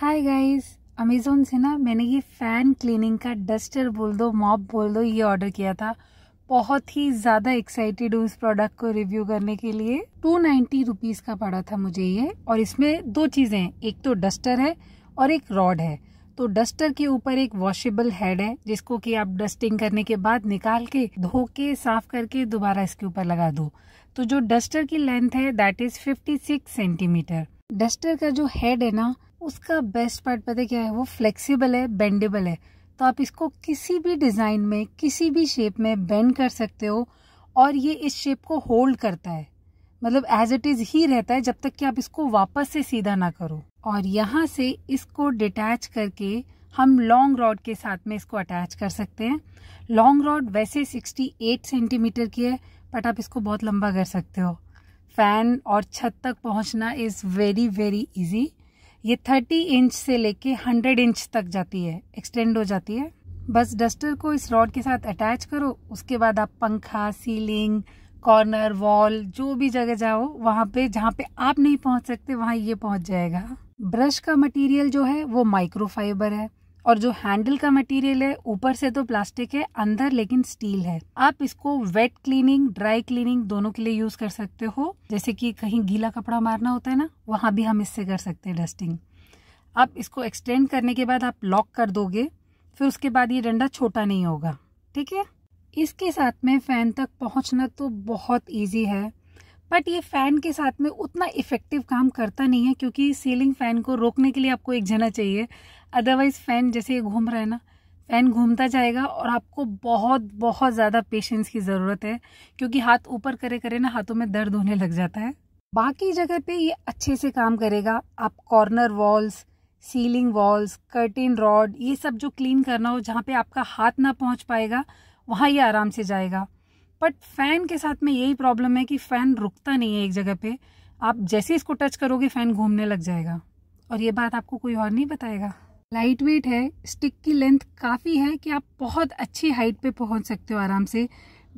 hi guys Amazon से ना मैंने ये फ़ैन क्लीनिंग का डस्टर बोल दो मॉप बोल दो ये ऑर्डर किया था बहुत ही ज़्यादा एक्साइटेड हूँ इस प्रोडक्ट को रिव्यू करने के लिए टू नाइन्टी रुपीज़ का पड़ा था मुझे ये और इसमें दो चीज़ें हैं एक तो डस्टर है और एक रॉड है तो डस्टर के ऊपर एक वॉशेबल हेड है जिसको कि आप डस्टिंग करने के बाद निकाल के धो के साफ करके दोबारा इसके ऊपर लगा दो तो जो डस्टर की लेंथ है दैट इज़ 56 सेंटीमीटर डस्टर का जो हेड है ना उसका बेस्ट पार्ट पता क्या है वो फ्लेक्सिबल है बेंडेबल है तो आप इसको किसी भी डिज़ाइन में किसी भी शेप में बेंड कर सकते हो और ये इस शेप को होल्ड करता है मतलब एज इट इज़ ही रहता है जब तक कि आप इसको वापस से सीधा ना करो और यहाँ से इसको डिटैच करके हम लॉन्ग रॉड के साथ में इसको अटैच कर सकते हैं लॉन्ग रॉड वैसे 68 सेंटीमीटर की है बट आप इसको बहुत लंबा कर सकते हो फैन और छत तक पहुँचना इज़ वेरी वेरी इजी ये 30 इंच से लेके 100 इंच तक जाती है एक्सटेंड हो जाती है बस डस्टर को इस रॉड के साथ अटैच करो उसके बाद आप पंखा सीलिंग कॉर्नर वॉल जो भी जगह जाओ वहाँ पे जहाँ पे आप नहीं पहुँच सकते वहाँ ये पहुँच जाएगा ब्रश का मटेरियल जो है वो माइक्रोफाइबर है और जो हैंडल का मटेरियल है ऊपर से तो प्लास्टिक है अंदर लेकिन स्टील है आप इसको वेट क्लीनिंग ड्राई क्लीनिंग दोनों के लिए यूज कर सकते हो जैसे कि कहीं गीला कपड़ा मारना होता है ना वहां भी हम इससे कर सकते हैं डस्टिंग आप इसको एक्सटेंड करने के बाद आप लॉक कर दोगे फिर उसके बाद ये डंडा छोटा नहीं होगा ठीक है इसके साथ में फैन तक पहुंचना तो बहुत ईजी है बट ये फ़ैन के साथ में उतना इफ़ेक्टिव काम करता नहीं है क्योंकि सीलिंग फ़ैन को रोकने के लिए आपको एक जना चाहिए अदरवाइज़ फ़ैन जैसे ये घूम रहा है ना फ़ैन घूमता जाएगा और आपको बहुत बहुत ज़्यादा पेशेंस की ज़रूरत है क्योंकि हाथ ऊपर करे करे ना हाथों में दर्द होने लग जाता है बाकी जगह पे ये अच्छे से काम करेगा आप corner walls ceiling walls curtain rod ये सब जो क्लीन करना हो जहाँ पे आपका हाथ ना पहुँच पाएगा वहाँ ये आराम से जाएगा बट फ़ैन के साथ में यही प्रॉब्लम है कि फ़ैन रुकता नहीं है एक जगह पे आप जैसे इसको टच करोगे फ़ैन घूमने लग जाएगा और ये बात आपको कोई और नहीं बताएगा लाइट वेट है स्टिक की लेंथ काफ़ी है कि आप बहुत अच्छी हाइट पे पहुंच सकते हो आराम से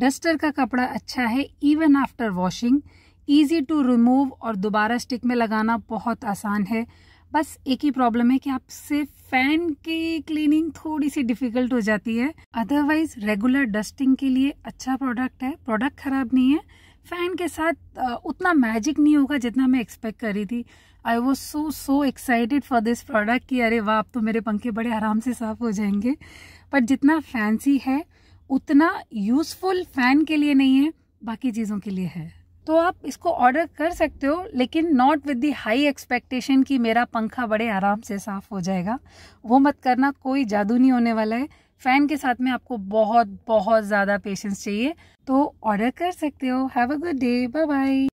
डस्टर का कपड़ा अच्छा है even after washing easy to remove और दोबारा स्टिक में लगाना बहुत आसान है बस एक ही प्रॉब्लम है कि आपसे फैन की क्लीनिंग थोड़ी सी डिफिकल्ट हो जाती है अदरवाइज रेगुलर डस्टिंग के लिए अच्छा प्रोडक्ट है प्रोडक्ट खराब नहीं है फैन के साथ उतना मैजिक नहीं होगा जितना मैं एक्सपेक्ट कर रही थी I was so so excited for this product कि अरे वाह अब तो मेरे पंखे बड़े आराम से साफ हो जाएंगे बट जितना फैंसी है उतना यूजफुल फैन के लिए नहीं है बाकी चीज़ों के लिए है तो आप इसको ऑर्डर कर सकते हो लेकिन not with the high expectation कि मेरा पंखा बड़े आराम से साफ़ हो जाएगा वो मत करना कोई जादू नहीं होने वाला है फ़ैन के साथ में आपको बहुत बहुत ज़्यादा पेशेंस चाहिए तो ऑर्डर कर सकते हो have a good day bye bye